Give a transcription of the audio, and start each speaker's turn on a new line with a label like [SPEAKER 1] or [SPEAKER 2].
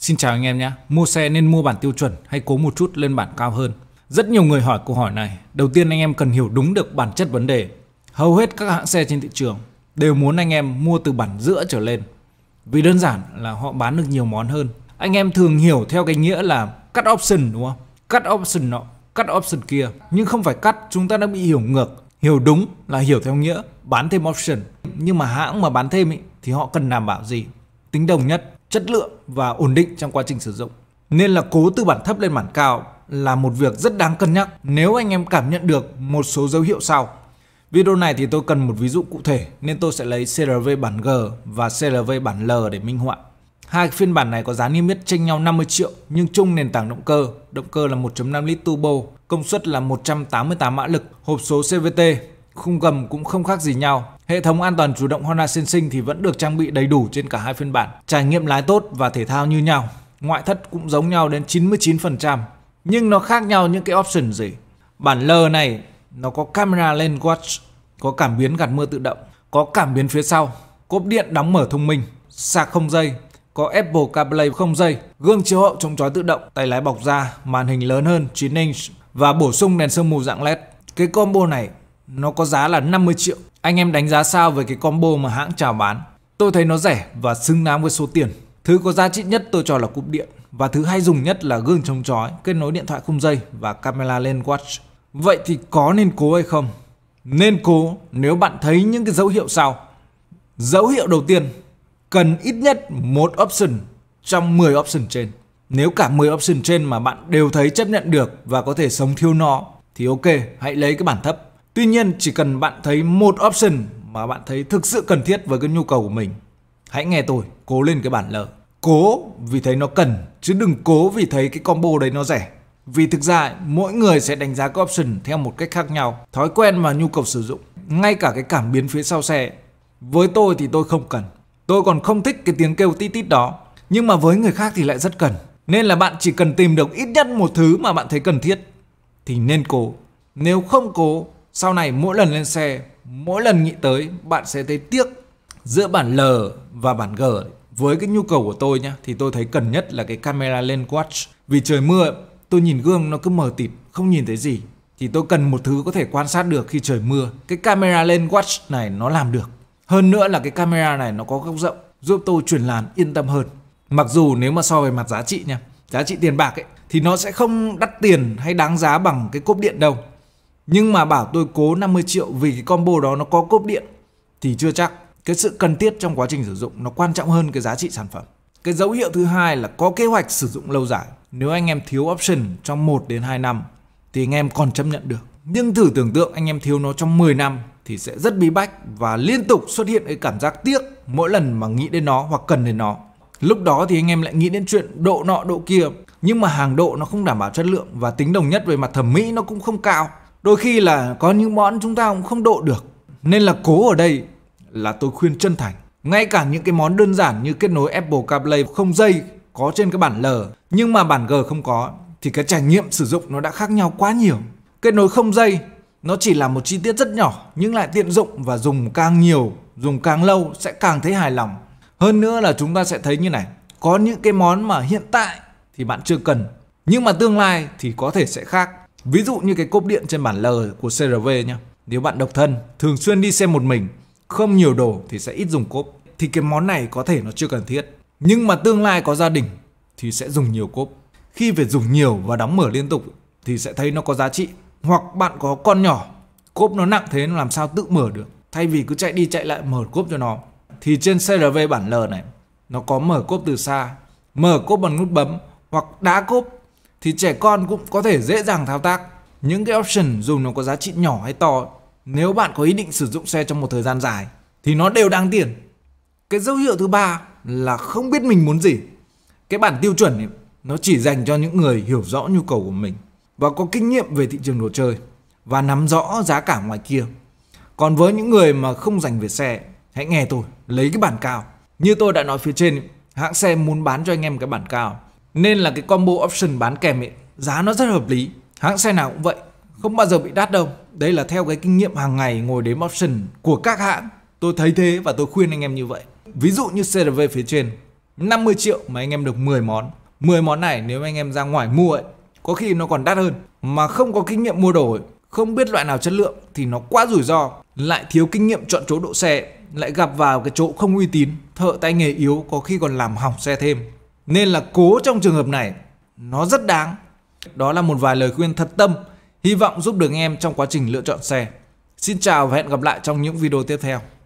[SPEAKER 1] Xin chào anh em nhé, mua xe nên mua bản tiêu chuẩn hay cố một chút lên bản cao hơn? Rất nhiều người hỏi câu hỏi này. Đầu tiên anh em cần hiểu đúng được bản chất vấn đề. Hầu hết các hãng xe trên thị trường đều muốn anh em mua từ bản giữa trở lên. Vì đơn giản là họ bán được nhiều món hơn. Anh em thường hiểu theo cái nghĩa là cắt option đúng không? Cắt option nọ, cắt option kia. Nhưng không phải cắt, chúng ta đã bị hiểu ngược. Hiểu đúng là hiểu theo nghĩa bán thêm option. Nhưng mà hãng mà bán thêm ý, thì họ cần đảm bảo gì? Tính đồng nhất chất lượng và ổn định trong quá trình sử dụng. Nên là cố từ bản thấp lên bản cao là một việc rất đáng cân nhắc nếu anh em cảm nhận được một số dấu hiệu sau. Video này thì tôi cần một ví dụ cụ thể nên tôi sẽ lấy CRV bản G và CRV bản L để minh họa. Hai phiên bản này có giá niêm yết chênh nhau 50 triệu nhưng chung nền tảng động cơ, động cơ là 1.5 lít turbo, công suất là 188 mã lực, hộp số CVT, khung gầm cũng không khác gì nhau, Hệ thống an toàn chủ động Honda Sensing thì vẫn được trang bị đầy đủ trên cả hai phiên bản, trải nghiệm lái tốt và thể thao như nhau. Ngoại thất cũng giống nhau đến 99%, nhưng nó khác nhau những cái option gì. Bản L này nó có camera lane watch, có cảm biến gạt mưa tự động, có cảm biến phía sau, cốp điện đóng mở thông minh, sạc không dây, có Apple CarPlay không dây, gương chiếu hậu chống chói tự động, tay lái bọc da, màn hình lớn hơn 9 inch và bổ sung đèn sương mù dạng LED. Cái combo này nó có giá là 50 triệu anh em đánh giá sao về cái combo mà hãng chào bán? Tôi thấy nó rẻ và xứng đáng với số tiền. Thứ có giá trị nhất tôi cho là cúp điện và thứ hay dùng nhất là gương chống chói, kết nối điện thoại không dây và camera lên watch. Vậy thì có nên cố hay không? Nên cố nếu bạn thấy những cái dấu hiệu sau. Dấu hiệu đầu tiên, cần ít nhất một option trong 10 option trên. Nếu cả 10 option trên mà bạn đều thấy chấp nhận được và có thể sống thiếu nó thì ok, hãy lấy cái bản thấp. Tuy nhiên chỉ cần bạn thấy một option mà bạn thấy thực sự cần thiết với cái nhu cầu của mình Hãy nghe tôi, cố lên cái bản L Cố vì thấy nó cần, chứ đừng cố vì thấy cái combo đấy nó rẻ Vì thực ra mỗi người sẽ đánh giá các option theo một cách khác nhau Thói quen và nhu cầu sử dụng Ngay cả cái cảm biến phía sau xe Với tôi thì tôi không cần Tôi còn không thích cái tiếng kêu tít tít đó Nhưng mà với người khác thì lại rất cần Nên là bạn chỉ cần tìm được ít nhất một thứ mà bạn thấy cần thiết Thì nên cố Nếu không cố sau này mỗi lần lên xe, mỗi lần nghĩ tới bạn sẽ thấy tiếc giữa bản L và bản G. Với cái nhu cầu của tôi nhá thì tôi thấy cần nhất là cái camera lens watch. Vì trời mưa, tôi nhìn gương nó cứ mờ tịt, không nhìn thấy gì. Thì tôi cần một thứ có thể quan sát được khi trời mưa. Cái camera lens watch này nó làm được. Hơn nữa là cái camera này nó có góc rộng, giúp tôi chuyển làn yên tâm hơn. Mặc dù nếu mà so về mặt giá trị nha, giá trị tiền bạc ấy thì nó sẽ không đắt tiền hay đáng giá bằng cái cốp điện đâu nhưng mà bảo tôi cố 50 triệu vì cái combo đó nó có cốp điện thì chưa chắc. Cái sự cần thiết trong quá trình sử dụng nó quan trọng hơn cái giá trị sản phẩm. Cái dấu hiệu thứ hai là có kế hoạch sử dụng lâu dài. Nếu anh em thiếu option trong 1 đến 2 năm thì anh em còn chấp nhận được. Nhưng thử tưởng tượng anh em thiếu nó trong 10 năm thì sẽ rất bí bách và liên tục xuất hiện cái cảm giác tiếc mỗi lần mà nghĩ đến nó hoặc cần đến nó. Lúc đó thì anh em lại nghĩ đến chuyện độ nọ độ kia nhưng mà hàng độ nó không đảm bảo chất lượng và tính đồng nhất về mặt thẩm mỹ nó cũng không cao đôi khi là có những món chúng ta cũng không độ được nên là cố ở đây là tôi khuyên chân thành ngay cả những cái món đơn giản như kết nối Apple CarPlay không dây có trên cái bản L nhưng mà bản G không có thì cái trải nghiệm sử dụng nó đã khác nhau quá nhiều kết nối không dây nó chỉ là một chi tiết rất nhỏ nhưng lại tiện dụng và dùng càng nhiều dùng càng lâu sẽ càng thấy hài lòng hơn nữa là chúng ta sẽ thấy như này có những cái món mà hiện tại thì bạn chưa cần nhưng mà tương lai thì có thể sẽ khác Ví dụ như cái cốp điện trên bản L của CRV nhá. Nếu bạn độc thân, thường xuyên đi xe một mình, không nhiều đồ thì sẽ ít dùng cốp. Thì cái món này có thể nó chưa cần thiết. Nhưng mà tương lai có gia đình thì sẽ dùng nhiều cốp. Khi phải dùng nhiều và đóng mở liên tục thì sẽ thấy nó có giá trị. Hoặc bạn có con nhỏ, cốp nó nặng thế nó làm sao tự mở được. Thay vì cứ chạy đi chạy lại mở cốp cho nó. Thì trên CRV bản L này, nó có mở cốp từ xa, mở cốp bằng nút bấm hoặc đá cốp thì trẻ con cũng có thể dễ dàng thao tác. Những cái option dù nó có giá trị nhỏ hay to, nếu bạn có ý định sử dụng xe trong một thời gian dài thì nó đều đáng tiền. Cái dấu hiệu thứ ba là không biết mình muốn gì. Cái bản tiêu chuẩn ấy, nó chỉ dành cho những người hiểu rõ nhu cầu của mình và có kinh nghiệm về thị trường đồ chơi và nắm rõ giá cả ngoài kia. Còn với những người mà không dành về xe, hãy nghe tôi, lấy cái bản cao. Như tôi đã nói phía trên, hãng xe muốn bán cho anh em cái bản cao nên là cái combo option bán kèm ấy, giá nó rất hợp lý. Hãng xe nào cũng vậy, không bao giờ bị đắt đâu. Đây là theo cái kinh nghiệm hàng ngày ngồi đếm option của các hãng. Tôi thấy thế và tôi khuyên anh em như vậy. Ví dụ như CRV phía trên, 50 triệu mà anh em được 10 món. 10 món này nếu anh em ra ngoài mua ấy, có khi nó còn đắt hơn. Mà không có kinh nghiệm mua đồ ấy, không biết loại nào chất lượng thì nó quá rủi ro. Lại thiếu kinh nghiệm chọn chỗ độ xe, lại gặp vào cái chỗ không uy tín, thợ tay nghề yếu có khi còn làm hỏng xe thêm. Nên là cố trong trường hợp này nó rất đáng. Đó là một vài lời khuyên thật tâm, hy vọng giúp được em trong quá trình lựa chọn xe. Xin chào và hẹn gặp lại trong những video tiếp theo.